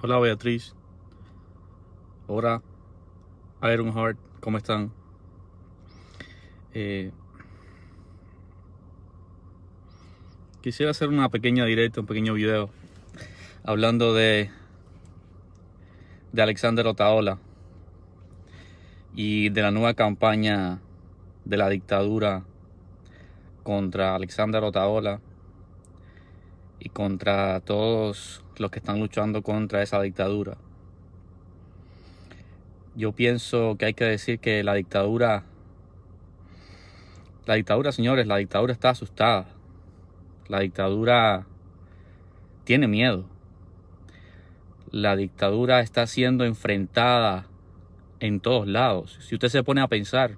Hola Beatriz. Hola Ironheart. ¿Cómo están? Eh, quisiera hacer una pequeña directa, un pequeño video hablando de de Alexander Otaola y de la nueva campaña de la dictadura contra Alexander Otaola y contra todos los que están luchando contra esa dictadura. Yo pienso que hay que decir que la dictadura, la dictadura, señores, la dictadura está asustada. La dictadura tiene miedo. La dictadura está siendo enfrentada en todos lados. Si usted se pone a pensar,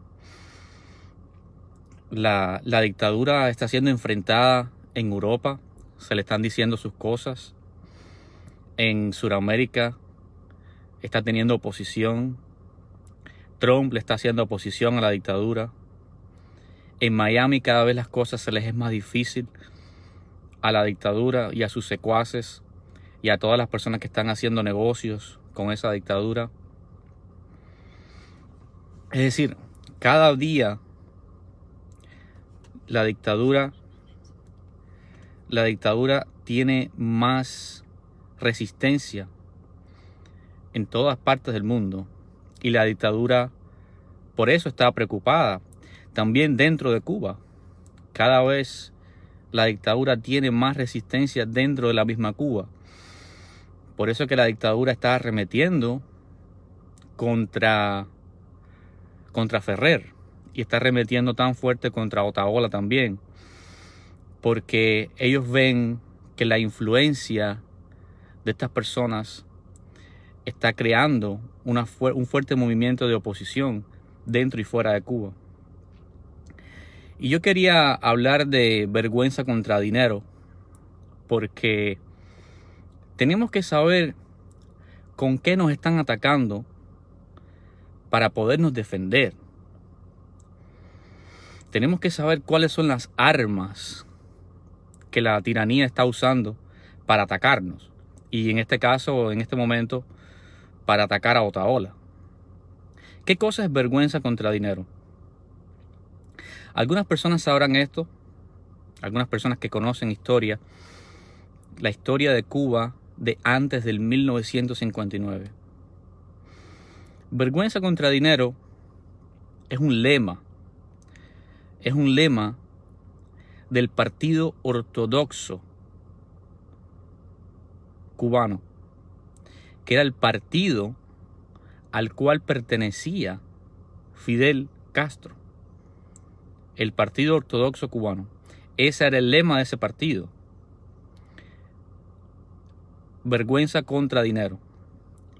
la, la dictadura está siendo enfrentada en Europa, se le están diciendo sus cosas en Sudamérica está teniendo oposición. Trump le está haciendo oposición a la dictadura. En Miami cada vez las cosas se les es más difícil a la dictadura y a sus secuaces y a todas las personas que están haciendo negocios con esa dictadura. Es decir, cada día la dictadura la dictadura tiene más resistencia en todas partes del mundo y la dictadura por eso está preocupada. También dentro de Cuba, cada vez la dictadura tiene más resistencia dentro de la misma Cuba. Por eso que la dictadura está arremetiendo contra, contra Ferrer y está arremetiendo tan fuerte contra Otaola también. Porque ellos ven que la influencia de estas personas está creando un fuerte movimiento de oposición dentro y fuera de Cuba. Y yo quería hablar de vergüenza contra dinero, porque tenemos que saber con qué nos están atacando para podernos defender. Tenemos que saber cuáles son las armas que la tiranía está usando para atacarnos y en este caso, en este momento, para atacar a Otaola. ¿Qué cosa es vergüenza contra dinero? Algunas personas sabrán esto, algunas personas que conocen historia, la historia de Cuba de antes del 1959. Vergüenza contra dinero es un lema, es un lema del Partido Ortodoxo cubano, que era el partido al cual pertenecía Fidel Castro, el Partido Ortodoxo Cubano. Ese era el lema de ese partido. Vergüenza contra dinero.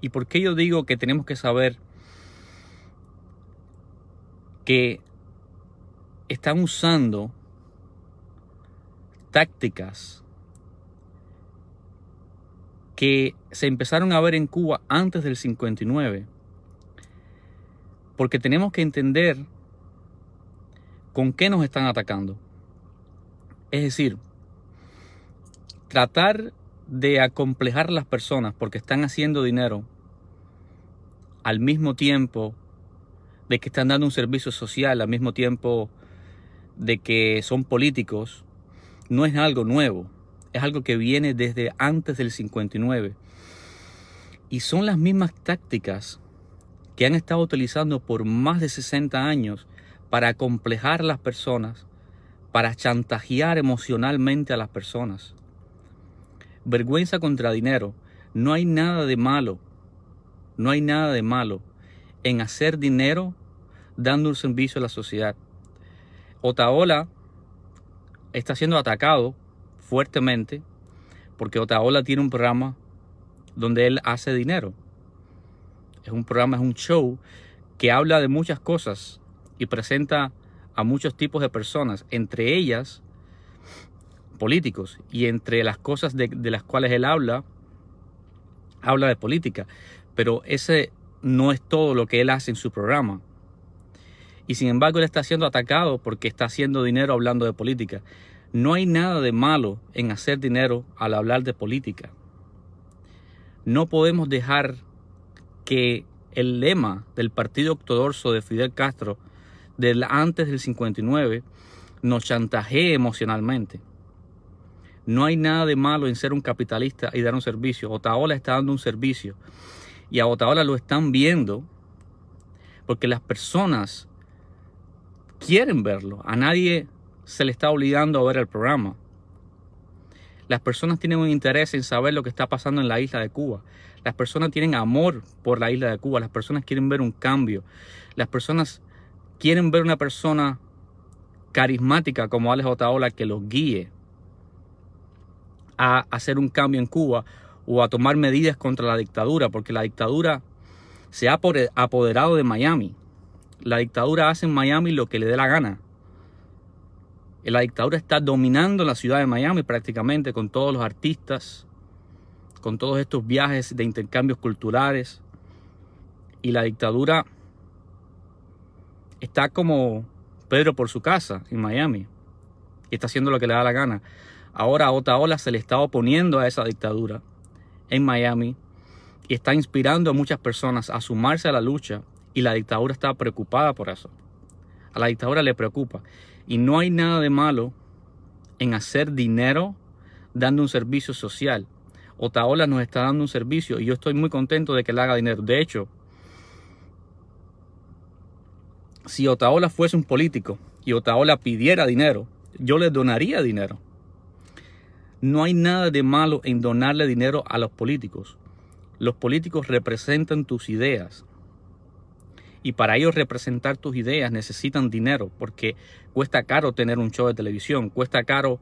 ¿Y por qué yo digo que tenemos que saber que están usando tácticas que se empezaron a ver en Cuba antes del 59. Porque tenemos que entender con qué nos están atacando. Es decir, tratar de acomplejar a las personas porque están haciendo dinero al mismo tiempo de que están dando un servicio social, al mismo tiempo de que son políticos, no es algo nuevo es algo que viene desde antes del 59. Y son las mismas tácticas que han estado utilizando por más de 60 años para acomplejar a las personas, para chantajear emocionalmente a las personas. Vergüenza contra dinero. No hay nada de malo, no hay nada de malo en hacer dinero dando un servicio a la sociedad. Otaola está siendo atacado fuertemente porque Otaola tiene un programa donde él hace dinero. Es un programa, es un show que habla de muchas cosas y presenta a muchos tipos de personas, entre ellas políticos. Y entre las cosas de, las cuales él habla, habla de política. Pero ese no es todo lo que él hace en su programa. Y sin embargo, él está siendo atacado porque está haciendo dinero hablando de política. No hay nada de malo en hacer dinero al hablar de política. No podemos dejar que el lema del Partido octodorso de Fidel Castro del antes del 59 nos chantajee emocionalmente. No hay nada de malo en ser un capitalista y dar un servicio. Otaola está dando un servicio y a Otaola lo están viendo porque las personas quieren verlo. A nadie se le está obligando a ver el programa. Las personas tienen un interés en saber lo que está pasando en la isla de Cuba. Las personas tienen amor por la isla de Cuba. Las personas quieren ver un cambio. Las personas quieren ver una persona carismática como Alex Otaola que los guíe a hacer un cambio en Cuba o a tomar medidas contra la dictadura, porque la dictadura se ha apoderado de Miami. La dictadura hace en Miami lo que le dé la gana. La dictadura está dominando la ciudad de Miami prácticamente con todos los artistas, con todos estos viajes de intercambios culturales. Y la dictadura está como Pedro por su casa en Miami y está haciendo lo que le da la gana. Ahora a Otaola se le está oponiendo a esa dictadura en Miami y está inspirando a muchas personas a sumarse a la lucha y la dictadura está preocupada por eso. A la dictadura le preocupa. Y no hay nada de malo en hacer dinero dando un servicio social. Otaola nos está dando un servicio y yo estoy muy contento de que le haga dinero. De hecho, si Otaola fuese un político y Otaola pidiera dinero, yo le donaría dinero. No hay nada de malo en donarle dinero a los políticos. Los políticos representan tus ideas y para ellos representar tus ideas necesitan dinero porque cuesta caro tener un show de televisión, cuesta caro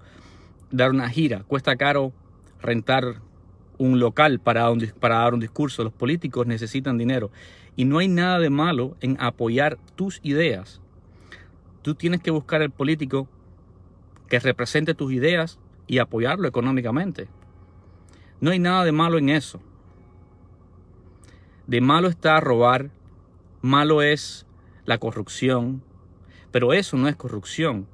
dar una gira, cuesta caro rentar un local para, dar un discurso. Los políticos necesitan dinero y no hay nada de malo en apoyar tus ideas. Tú tienes que buscar el político que represente tus ideas y apoyarlo económicamente. No hay nada de malo en eso. De malo está robar Malo es la corrupción, pero eso no es corrupción.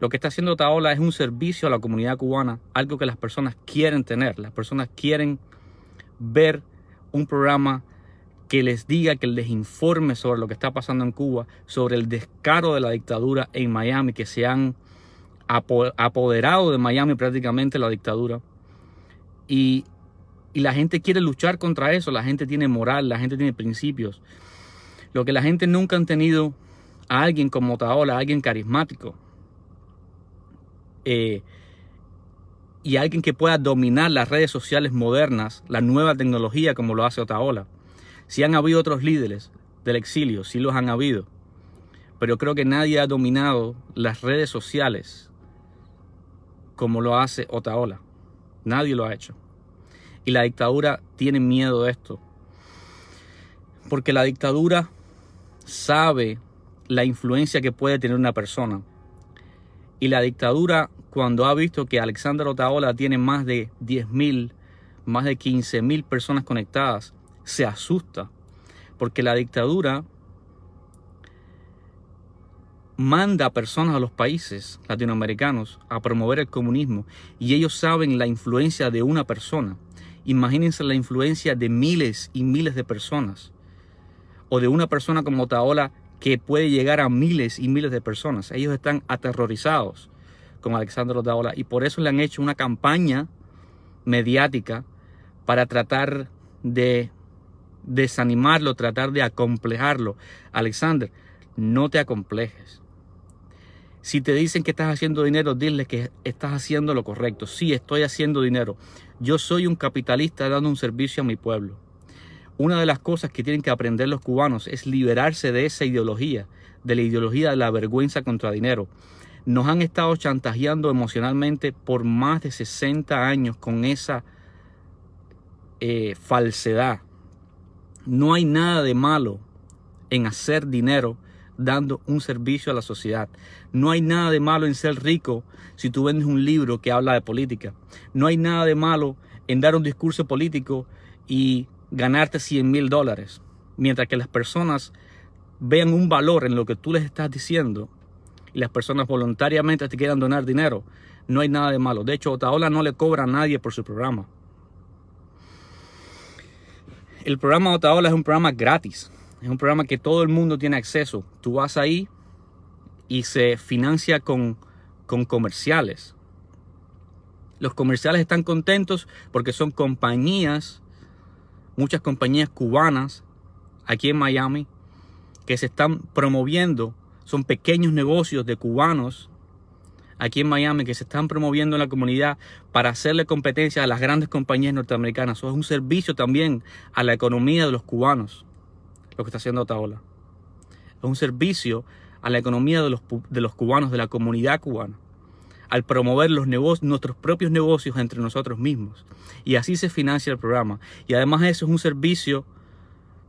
Lo que está haciendo Taola es un servicio a la comunidad cubana, algo que las personas quieren tener. Las personas quieren ver un programa que les diga, que les informe sobre lo que está pasando en Cuba, sobre el descaro de la dictadura en Miami, que se han apoderado de Miami prácticamente la dictadura. Y, y la gente quiere luchar contra eso, la gente tiene moral, la gente tiene principios. Lo que la gente nunca han tenido a alguien como Otaola, a alguien carismático. Eh, y alguien que pueda dominar las redes sociales modernas, la nueva tecnología como lo hace Otaola. Si han habido otros líderes del exilio, sí los han habido. Pero creo que nadie ha dominado las redes sociales como lo hace Otaola. Nadie lo ha hecho. Y la dictadura tiene miedo de esto. Porque la dictadura sabe la influencia que puede tener una persona. Y la dictadura, cuando ha visto que Alexander Otaola tiene más de 10.000, más de 15.000 personas conectadas, se asusta. Porque la dictadura manda a personas a los países latinoamericanos a promover el comunismo y ellos saben la influencia de una persona. Imagínense la influencia de miles y miles de personas o de una persona como Taola que puede llegar a miles y miles de personas. Ellos están aterrorizados con Alexander Taola y por eso le han hecho una campaña mediática para tratar de desanimarlo, tratar de acomplejarlo. Alexander, no te acomplejes. Si te dicen que estás haciendo dinero, dile que estás haciendo lo correcto. Sí, estoy haciendo dinero. Yo soy un capitalista dando un servicio a mi pueblo. Una de las cosas que tienen que aprender los cubanos es liberarse de esa ideología, de la ideología de la vergüenza contra dinero. Nos han estado chantajeando emocionalmente por más de 60 años con esa eh, falsedad. No hay nada de malo en hacer dinero dando un servicio a la sociedad. No hay nada de malo en ser rico si tú vendes un libro que habla de política. No hay nada de malo en dar un discurso político y ganarte 100 mil dólares, mientras que las personas vean un valor en lo que tú les estás diciendo y las personas voluntariamente te quieran donar dinero, no hay nada de malo. De hecho, Otaola no le cobra a nadie por su programa. El programa Otaola es un programa gratis. Es un programa que todo el mundo tiene acceso. Tú vas ahí y se financia con, con comerciales. Los comerciales están contentos porque son compañías muchas compañías cubanas aquí en Miami que se están promoviendo, son pequeños negocios de cubanos aquí en Miami que se están promoviendo en la comunidad para hacerle competencia a las grandes compañías norteamericanas. Eso es un servicio también a la economía de los cubanos, lo que está haciendo Otaola. Es un servicio a la economía de los cubanos, de la comunidad cubana al promover los negocios, nuestros propios negocios entre nosotros mismos. Y así se financia el programa. Y además eso es un servicio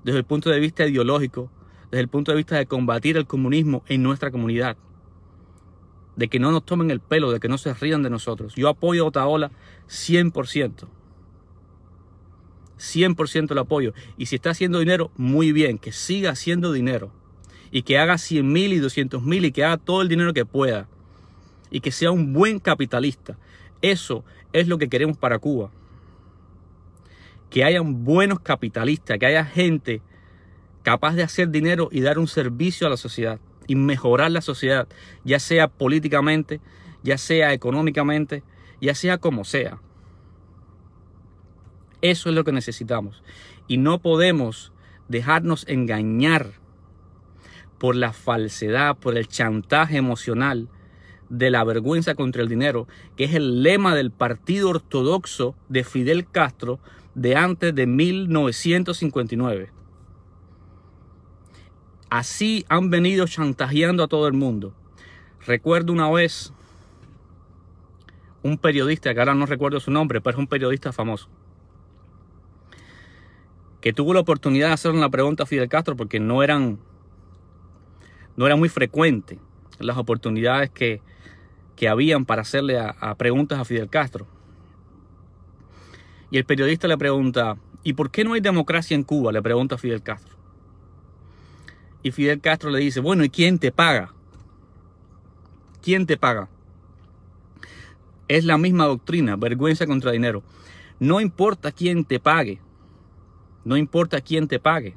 desde el punto de vista ideológico, desde el punto de vista de combatir el comunismo en nuestra comunidad. De que no nos tomen el pelo, de que no se rían de nosotros. Yo apoyo a Otaola 100%. 100% lo apoyo. Y si está haciendo dinero, muy bien, que siga haciendo dinero. Y que haga 100 mil y 200.000 mil y que haga todo el dinero que pueda y que sea un buen capitalista. Eso es lo que queremos para Cuba. Que hayan buenos capitalistas, que haya gente capaz de hacer dinero y dar un servicio a la sociedad y mejorar la sociedad, ya sea políticamente, ya sea económicamente, ya sea como sea. Eso es lo que necesitamos. Y no podemos dejarnos engañar por la falsedad, por el chantaje emocional de la vergüenza contra el dinero, que es el lema del Partido Ortodoxo de Fidel Castro de antes de 1959. Así han venido chantajeando a todo el mundo. Recuerdo una vez un periodista, que ahora no recuerdo su nombre, pero es un periodista famoso, que tuvo la oportunidad de hacerle una pregunta a Fidel Castro porque no eran, no era muy frecuentes las oportunidades que que habían para hacerle a, preguntas a Fidel Castro. Y el periodista le pregunta, ¿y por qué no hay democracia en Cuba? Le pregunta Fidel Castro. Y Fidel Castro le dice, bueno, ¿y quién te paga? ¿Quién te paga? Es la misma doctrina, vergüenza contra dinero. No importa quién te pague, no importa quién te pague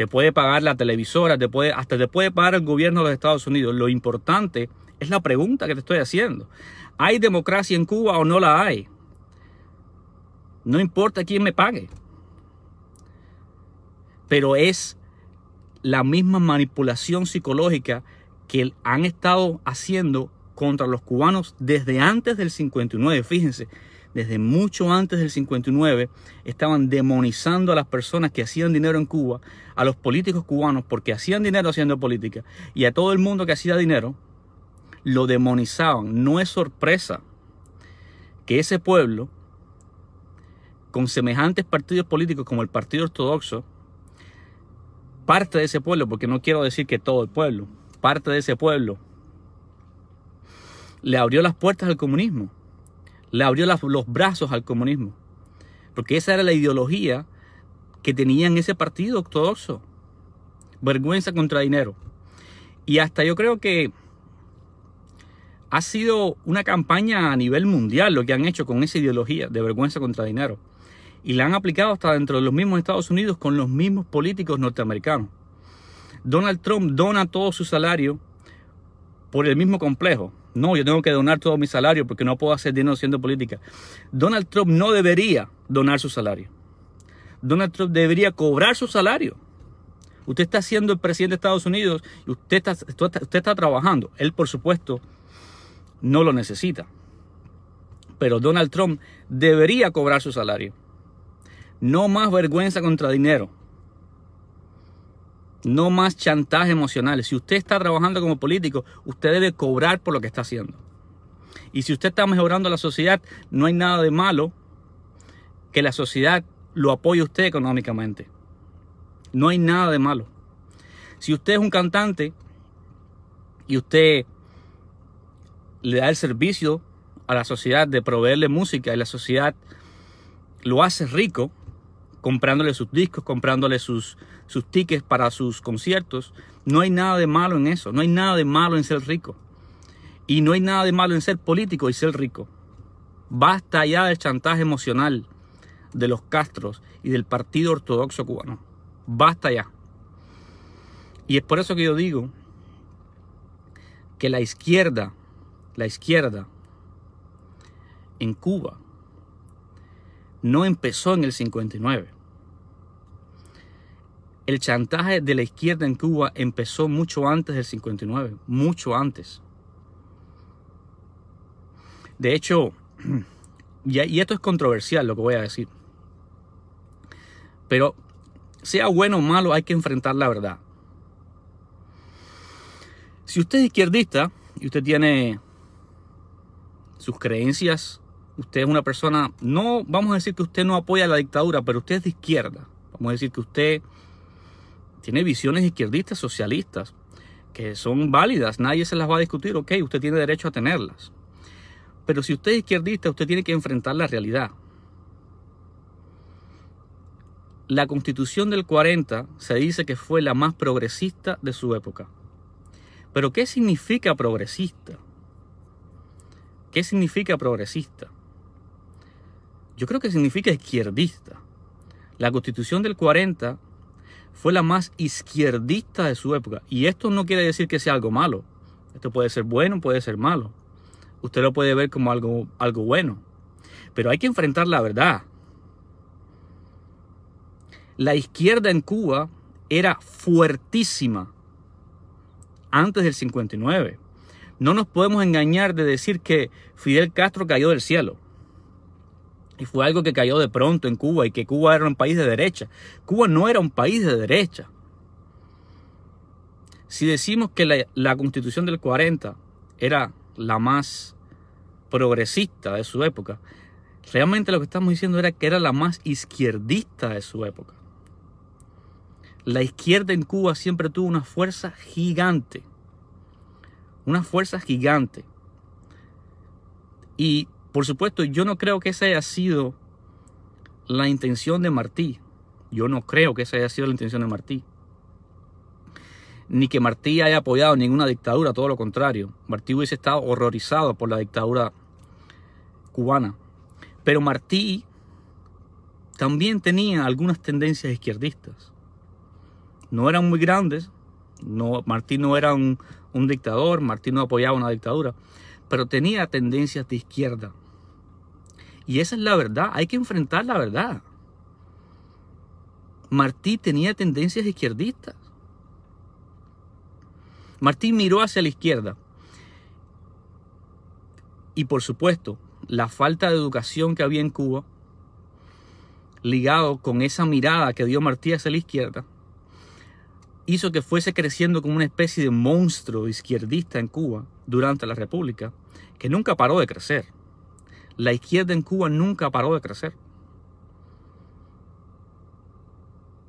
te puede pagar la televisora, hasta te puede pagar el gobierno de los Estados Unidos. Lo importante es la pregunta que te estoy haciendo. ¿Hay democracia en Cuba o no la hay? No importa quién me pague. Pero es la misma manipulación psicológica que han estado haciendo contra los cubanos desde antes del 59. Fíjense, desde mucho antes del 59, estaban demonizando a las personas que hacían dinero en Cuba, a los políticos cubanos, porque hacían dinero haciendo política, y a todo el mundo que hacía dinero, lo demonizaban. No es sorpresa que ese pueblo, con semejantes partidos políticos como el Partido Ortodoxo, parte de ese pueblo, porque no quiero decir que todo el pueblo, parte de ese pueblo, le abrió las puertas al comunismo le abrió los brazos al comunismo. Porque esa era la ideología que tenía en ese partido ortodoxo. Vergüenza contra dinero. Y hasta yo creo que ha sido una campaña a nivel mundial lo que han hecho con esa ideología de vergüenza contra dinero. Y la han aplicado hasta dentro de los mismos Estados Unidos con los mismos políticos norteamericanos. Donald Trump dona todo su salario por el mismo complejo. No, yo tengo que donar todo mi salario porque no puedo hacer dinero haciendo política. Donald Trump no debería donar su salario. Donald Trump debería cobrar su salario. Usted está siendo el presidente de Estados Unidos y usted está, usted está trabajando. Él, por supuesto, no lo necesita. Pero Donald Trump debería cobrar su salario. No más vergüenza contra dinero. No más chantaje emocional. Si usted está trabajando como político, usted debe cobrar por lo que está haciendo. Y si usted está mejorando la sociedad, no hay nada de malo que la sociedad lo apoye usted económicamente. No hay nada de malo. Si usted es un cantante y usted le da el servicio a la sociedad de proveerle música y la sociedad lo hace rico comprándole sus discos, comprándole sus sus tickets para sus conciertos. No hay nada de malo en eso, no hay nada de malo en ser rico. Y no hay nada de malo en ser político y ser rico. Basta ya del chantaje emocional de los Castros y del Partido Ortodoxo Cubano. Basta ya. Y es por eso que yo digo que la izquierda, la izquierda en Cuba no empezó en el 59 el chantaje de la izquierda en Cuba empezó mucho antes del 59, mucho antes. De hecho, y esto es controversial lo que voy a decir, pero sea bueno o malo hay que enfrentar la verdad. Si usted es izquierdista y usted tiene sus creencias, usted es una persona, no vamos a decir que usted no apoya la dictadura, pero usted es de izquierda. Vamos a decir que usted tiene visiones izquierdistas, socialistas, que son válidas, nadie se las va a discutir, ok, usted tiene derecho a tenerlas. Pero si usted es izquierdista, usted tiene que enfrentar la realidad. La constitución del 40 se dice que fue la más progresista de su época. Pero ¿qué significa progresista? ¿Qué significa progresista? Yo creo que significa izquierdista. La constitución del 40 fue la más izquierdista de su época. Y esto no quiere decir que sea algo malo. Esto puede ser bueno, puede ser malo. Usted lo puede ver como algo, algo bueno. Pero hay que enfrentar la verdad. La izquierda en Cuba era fuertísima antes del 59. No nos podemos engañar de decir que Fidel Castro cayó del cielo. Y fue algo que cayó de pronto en Cuba y que Cuba era un país de derecha. Cuba no era un país de derecha. Si decimos que la, la constitución del 40 era la más progresista de su época, realmente lo que estamos diciendo era que era la más izquierdista de su época. La izquierda en Cuba siempre tuvo una fuerza gigante. Una fuerza gigante. Y por supuesto, yo no creo que esa haya sido la intención de Martí. Yo no creo que esa haya sido la intención de Martí. Ni que Martí haya apoyado ninguna dictadura, todo lo contrario. Martí hubiese estado horrorizado por la dictadura cubana. Pero Martí también tenía algunas tendencias izquierdistas. No eran muy grandes. Martí no era un, un dictador, Martí no apoyaba una dictadura pero tenía tendencias de izquierda. Y esa es la verdad, hay que enfrentar la verdad. Martí tenía tendencias izquierdistas. Martí miró hacia la izquierda. Y por supuesto, la falta de educación que había en Cuba, ligado con esa mirada que dio Martí hacia la izquierda, hizo que fuese creciendo como una especie de monstruo izquierdista en Cuba durante la República, que nunca paró de crecer. La izquierda en Cuba nunca paró de crecer.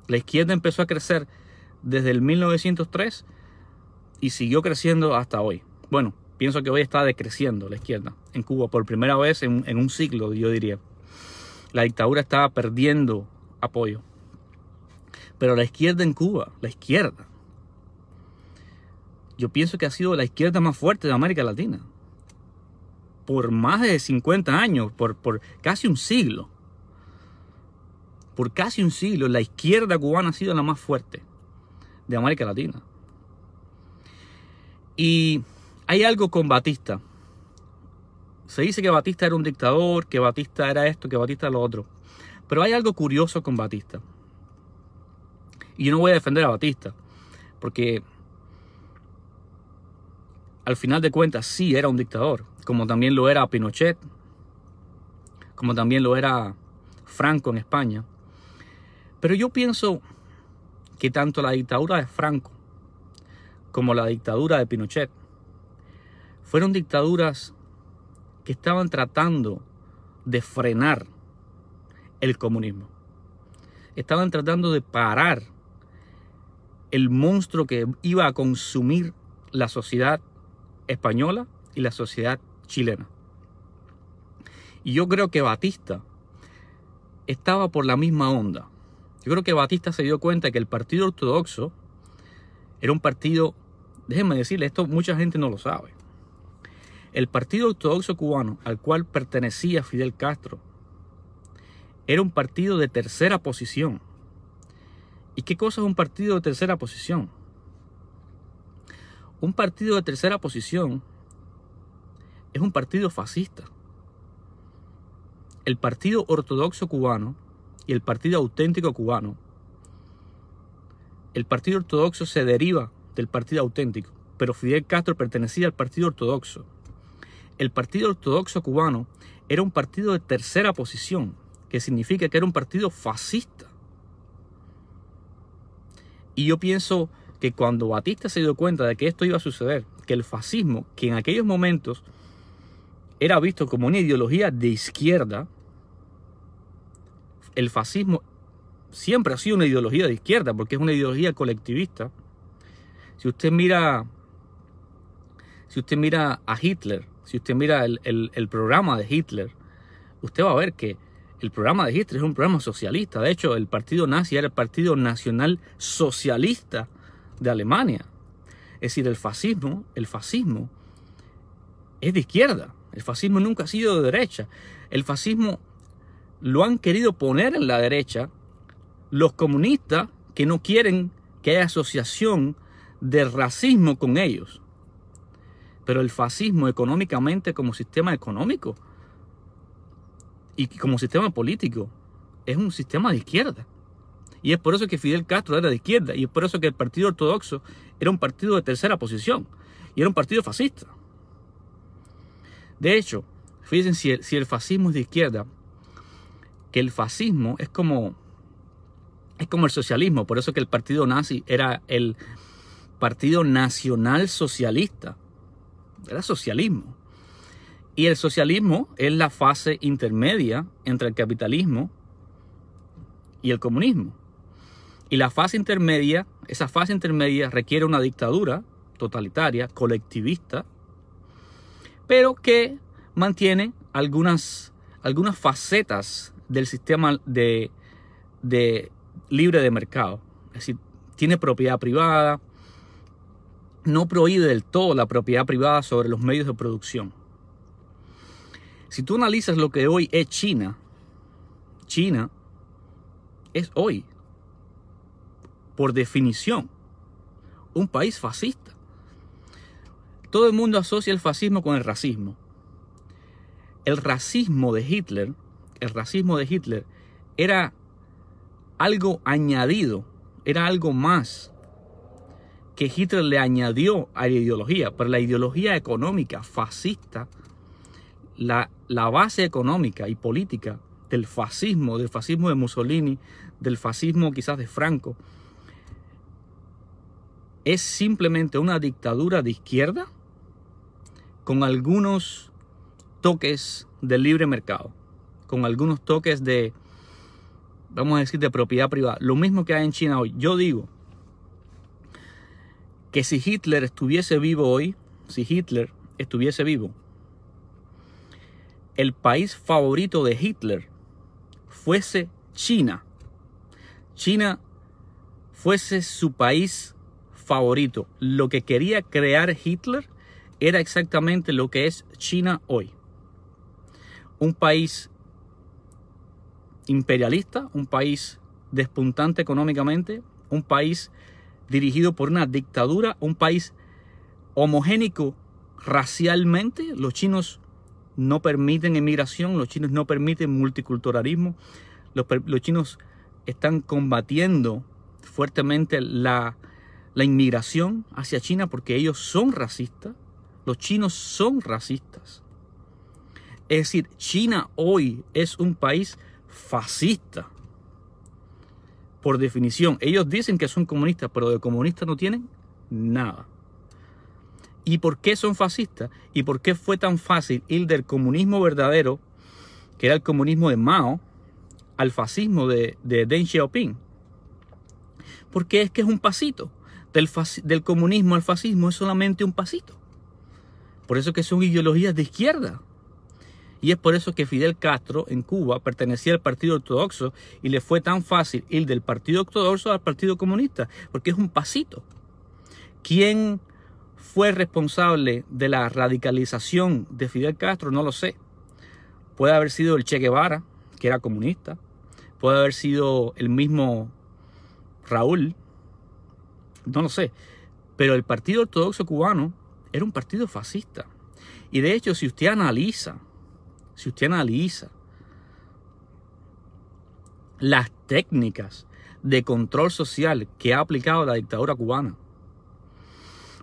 La izquierda empezó a crecer desde el 1903 y siguió creciendo hasta hoy. Bueno, pienso que hoy está decreciendo la izquierda en Cuba por primera vez en, un siglo, yo diría. La dictadura estaba perdiendo apoyo pero la izquierda en Cuba, la izquierda, yo pienso que ha sido la izquierda más fuerte de América Latina. Por más de 50 años, por, casi un siglo. Por casi un siglo, la izquierda cubana ha sido la más fuerte de América Latina. Y hay algo con Batista. Se dice que Batista era un dictador, que Batista era esto, que Batista era lo otro. Pero hay algo curioso con Batista. Y yo no voy a defender a Batista, porque al final de cuentas sí era un dictador, como también lo era Pinochet, como también lo era Franco en España. Pero yo pienso que tanto la dictadura de Franco como la dictadura de Pinochet fueron dictaduras que estaban tratando de frenar el comunismo. Estaban tratando de parar el monstruo que iba a consumir la sociedad española y la sociedad chilena. Y yo creo que Batista estaba por la misma onda. Yo creo que Batista se dio cuenta que el Partido Ortodoxo era un partido, déjenme decirle, esto mucha gente no lo sabe. El Partido Ortodoxo cubano al cual pertenecía Fidel Castro era un partido de tercera posición ¿Y qué cosa es un partido de tercera posición? Un partido de tercera posición es un partido fascista. El partido ortodoxo cubano y el partido auténtico cubano. El partido ortodoxo se deriva del partido auténtico, pero Fidel Castro pertenecía al partido ortodoxo. El partido ortodoxo cubano era un partido de tercera posición, que significa que era un partido fascista. Y yo pienso que cuando Batista se dio cuenta de que esto iba a suceder, que el fascismo, que en aquellos momentos era visto como una ideología de izquierda, el fascismo siempre ha sido una ideología de izquierda, porque es una ideología colectivista. Si usted mira, si usted mira a Hitler, si usted mira el programa de Hitler, usted va a ver que el programa de Hitler es un programa socialista. De hecho, el partido nazi era el Partido Nacional Socialista de Alemania. Es decir, el fascismo, el fascismo es de izquierda. El fascismo nunca ha sido de derecha. El fascismo lo han querido poner en la derecha los comunistas que no quieren que haya asociación de racismo con ellos. Pero el fascismo económicamente como sistema económico y como sistema político es un sistema de izquierda. Y es por eso que Fidel Castro era de izquierda y es por eso que el Partido Ortodoxo era un partido de tercera posición y era un partido fascista. De hecho, fíjense si el, fascismo es de izquierda, que el fascismo es como es como el socialismo, por eso que el partido nazi era el Partido Nacional Socialista, era socialismo. Y el socialismo es la fase intermedia entre el capitalismo y el comunismo. Y la fase intermedia, esa fase intermedia requiere una dictadura totalitaria, colectivista, pero que mantiene algunas, algunas facetas del sistema de, libre de mercado. Es decir, tiene propiedad privada, no prohíbe del todo la propiedad privada sobre los medios de producción si tú analizas lo que hoy es China, China es hoy, por definición, un país fascista. Todo el mundo asocia el fascismo con el racismo. El racismo de Hitler, el racismo de Hitler era algo añadido, era algo más que Hitler le añadió a la ideología, pero la ideología económica fascista la la base económica y política del fascismo, del fascismo de Mussolini, del fascismo quizás de Franco, es simplemente una dictadura de izquierda con algunos toques de libre mercado, con algunos toques de, vamos a decir, de propiedad privada. Lo mismo que hay en China hoy. Yo digo que si Hitler estuviese vivo hoy, si Hitler estuviese vivo, el país favorito de Hitler fuese China, China fuese su país favorito, lo que quería crear Hitler era exactamente lo que es China hoy. Un país imperialista, un país despuntante económicamente, un país dirigido por una dictadura, un país homogénico racialmente. Los chinos no permiten emigración, los chinos no permiten multiculturalismo, los, chinos están combatiendo fuertemente la inmigración hacia China porque ellos son racistas, los chinos son racistas. Es decir, China hoy es un país fascista. Por definición, ellos dicen que son comunistas, pero de comunistas no tienen nada y por qué son fascistas y por qué fue tan fácil ir del comunismo verdadero, que era el comunismo de Mao, al fascismo de, de Deng Xiaoping. Porque es que es un pasito. Del, del comunismo al fascismo es solamente un pasito. Por eso que son ideologías de izquierda. Y es por eso que Fidel Castro en Cuba pertenecía al Partido Ortodoxo y le fue tan fácil ir del Partido Ortodoxo al Partido Comunista, porque es un pasito. ¿Quién fue responsable de la radicalización de Fidel Castro, no lo sé. Puede haber sido el Che Guevara, que era comunista. Puede haber sido el mismo Raúl. No lo sé. Pero el Partido Ortodoxo Cubano era un partido fascista. Y de hecho, si usted analiza, si usted analiza las técnicas de control social que ha aplicado la dictadura cubana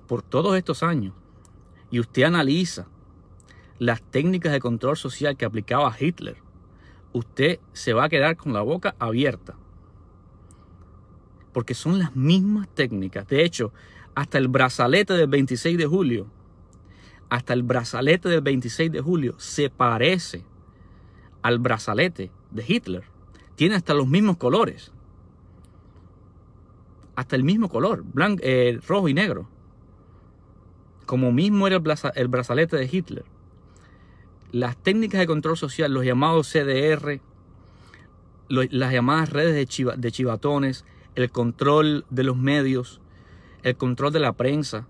por todos estos años y usted analiza las técnicas de control social que aplicaba Hitler, usted se va a quedar con la boca abierta. Porque son las mismas técnicas. De hecho, hasta el brazalete del 26 de julio, hasta el brazalete del 26 de julio se parece al brazalete de Hitler. Tiene hasta los mismos colores. Hasta el mismo color, blanco, eh, rojo y negro como mismo era el, brazalete de Hitler, las técnicas de control social, los llamados CDR, las llamadas redes de, de chivatones, el control de los medios, el control de la prensa,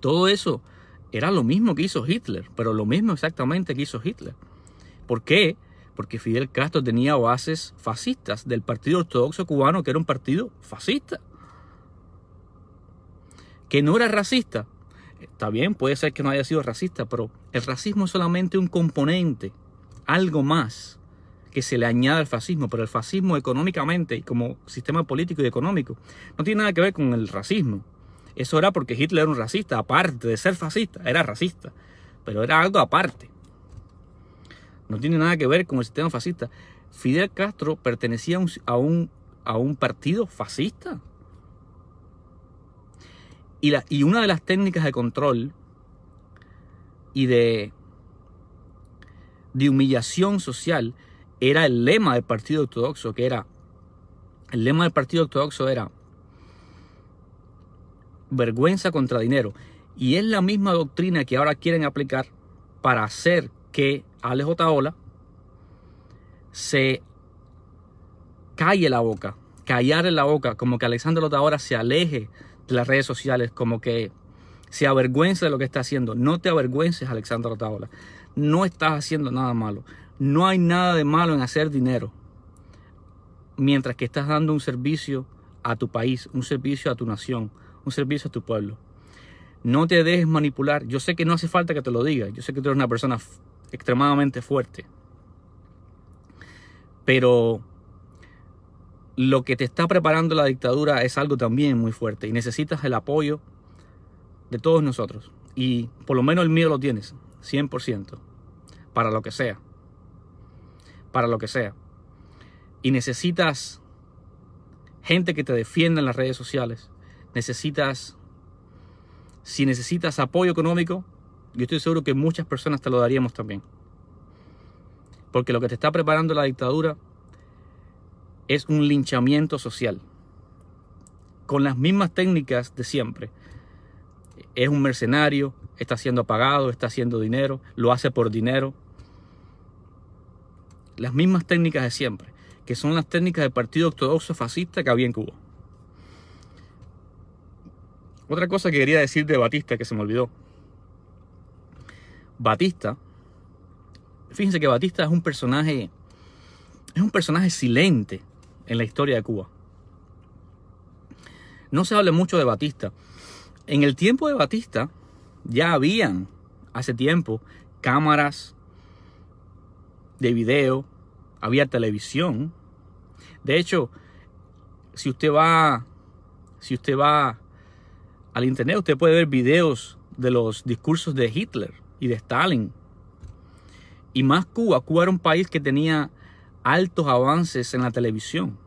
todo eso era lo mismo que hizo Hitler, pero lo mismo exactamente que hizo Hitler. ¿Por qué? Porque Fidel Castro tenía bases fascistas del Partido Ortodoxo Cubano, que era un partido fascista que no era racista. Está bien, puede ser que no haya sido racista, pero el racismo es solamente un componente, algo más que se le añade al fascismo, pero el fascismo económicamente y como sistema político y económico no tiene nada que ver con el racismo. Eso era porque Hitler era un racista, aparte de ser fascista, era racista, pero era algo aparte. No tiene nada que ver con el sistema fascista. Fidel Castro pertenecía a un, a un, a un partido fascista. Y, una de las técnicas de control y de, humillación social era el lema del Partido Ortodoxo, que era, el lema del Partido Ortodoxo era vergüenza contra dinero. Y es la misma doctrina que ahora quieren aplicar para hacer que Alex Otaola se calle la boca, callar la boca, como que Alexander ahora se aleje las redes sociales, como que se avergüenza de lo que está haciendo. No te avergüences, Alexandra Tavola. No estás haciendo nada malo. No hay nada de malo en hacer dinero mientras que estás dando un servicio a tu país, un servicio a tu nación, un servicio a tu pueblo. No te dejes manipular. Yo sé que no hace falta que te lo diga. Yo sé que tú eres una persona extremadamente fuerte. Pero lo que te está preparando la dictadura es algo también muy fuerte y necesitas el apoyo de todos nosotros. Y por lo menos el mío lo tienes, 100%, para lo que sea. Para lo que sea. Y necesitas gente que te defienda en las redes sociales. Necesitas, si necesitas apoyo económico, yo estoy seguro que muchas personas te lo daríamos también. Porque lo que te está preparando la dictadura es un linchamiento social. Con las mismas técnicas de siempre. Es un mercenario, está siendo pagado, está haciendo dinero, lo hace por dinero. Las mismas técnicas de siempre, que son las técnicas del Partido Ortodoxo Fascista que había en Cuba. Otra cosa que quería decir de Batista que se me olvidó. Batista, fíjense que Batista es un personaje, es un personaje silente en la historia de Cuba. No se habla mucho de Batista. En el tiempo de Batista ya habían, hace tiempo, cámaras de video, había televisión. De hecho, si usted va, si usted va al internet, usted puede ver videos de los discursos de Hitler y de Stalin. Y más Cuba, Cuba era un país que tenía altos avances en la televisión.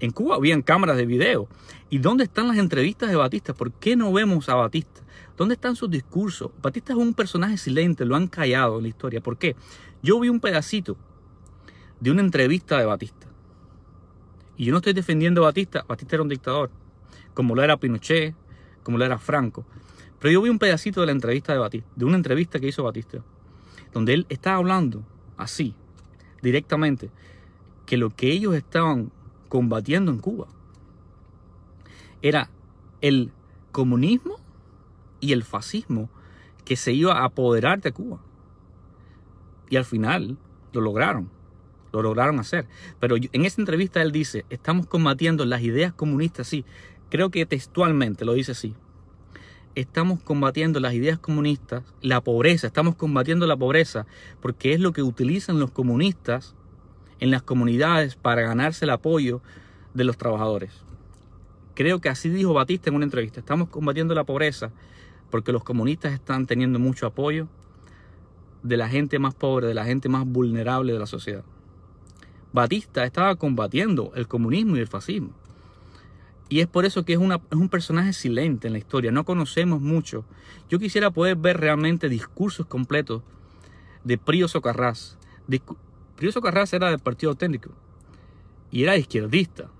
En Cuba habían cámaras de video. ¿Y dónde están las entrevistas de Batista? ¿Por qué no vemos a Batista? ¿Dónde están sus discursos? Batista es un personaje silente, lo han callado en la historia. ¿Por qué? Yo vi un pedacito de una entrevista de Batista. Y yo no estoy defendiendo a Batista. Batista era un dictador, como lo era Pinochet, como lo era Franco. Pero yo vi un pedacito de la entrevista de Batista, de una entrevista que hizo Batista, donde él estaba hablando así, directamente que lo que ellos estaban combatiendo en Cuba era el comunismo y el fascismo que se iba a apoderar de Cuba. Y al final lo lograron, lo lograron hacer. Pero en esa entrevista él dice, estamos combatiendo las ideas comunistas, sí. Creo que textualmente lo dice así, estamos combatiendo las ideas comunistas, la pobreza, estamos combatiendo la pobreza, porque es lo que utilizan los comunistas en las comunidades para ganarse el apoyo de los trabajadores. Creo que así dijo Batista en una entrevista, estamos combatiendo la pobreza porque los comunistas están teniendo mucho apoyo de la gente más pobre, de la gente más vulnerable de la sociedad. Batista estaba combatiendo el comunismo y el fascismo. Y es por eso que es, un personaje silente en la historia, no conocemos mucho. Yo quisiera poder ver realmente discursos completos de Prio Socarrás. Discu Prio era del Partido Técnico y era izquierdista,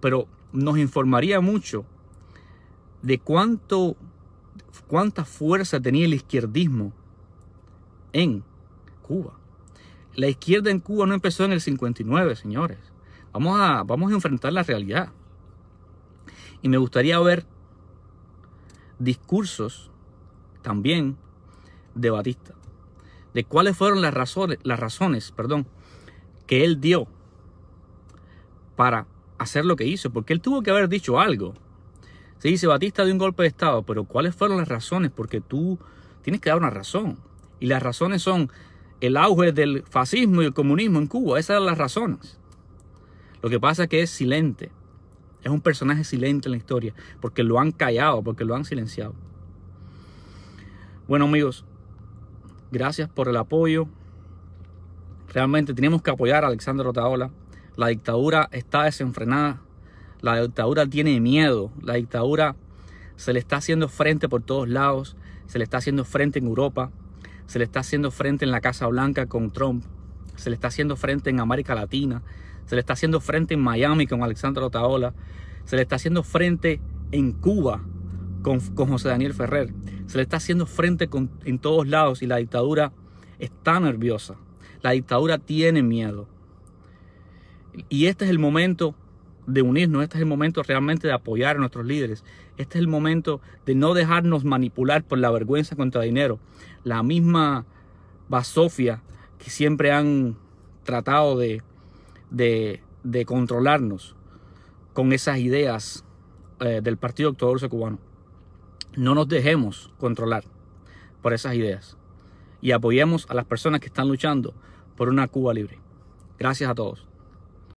pero nos informaría mucho de cuánto, cuánta fuerza tenía el izquierdismo en Cuba. La izquierda en Cuba no empezó en el 59, señores. Vamos a, vamos a enfrentar la realidad. Y me gustaría ver discursos también de Batista, de cuáles fueron las razones, las razones perdón, que él dio para hacer lo que hizo, porque él tuvo que haber dicho algo. Se dice, Batista dio un golpe de Estado, pero ¿cuáles fueron las razones? Porque tú tienes que dar una razón. Y las razones son el auge del fascismo y el comunismo en Cuba. Esas eran las razones. Lo que pasa es que es silente. Es un personaje silente en la historia, porque lo han callado, porque lo han silenciado. Bueno amigos, gracias por el apoyo. Realmente tenemos que apoyar a Alexander Otaola. La dictadura está desenfrenada. La dictadura tiene miedo. La dictadura se le está haciendo frente por todos lados. Se le está haciendo frente en Europa. Se le está haciendo frente en la Casa Blanca con Trump. Se le está haciendo frente en América Latina se le está haciendo frente en Miami con Alexandra Otaola, se le está haciendo frente en Cuba con, José Daniel Ferrer, se le está haciendo frente en todos lados y la dictadura está nerviosa, la dictadura tiene miedo. Y este es el momento de unirnos, este es el momento realmente de apoyar a nuestros líderes, este es el momento de no dejarnos manipular por la vergüenza contra dinero, la misma basofia que siempre han tratado de de, controlarnos con esas ideas eh, del Partido Ortodoxo Cubano. No nos dejemos controlar por esas ideas y apoyemos a las personas que están luchando por una Cuba libre. Gracias a todos.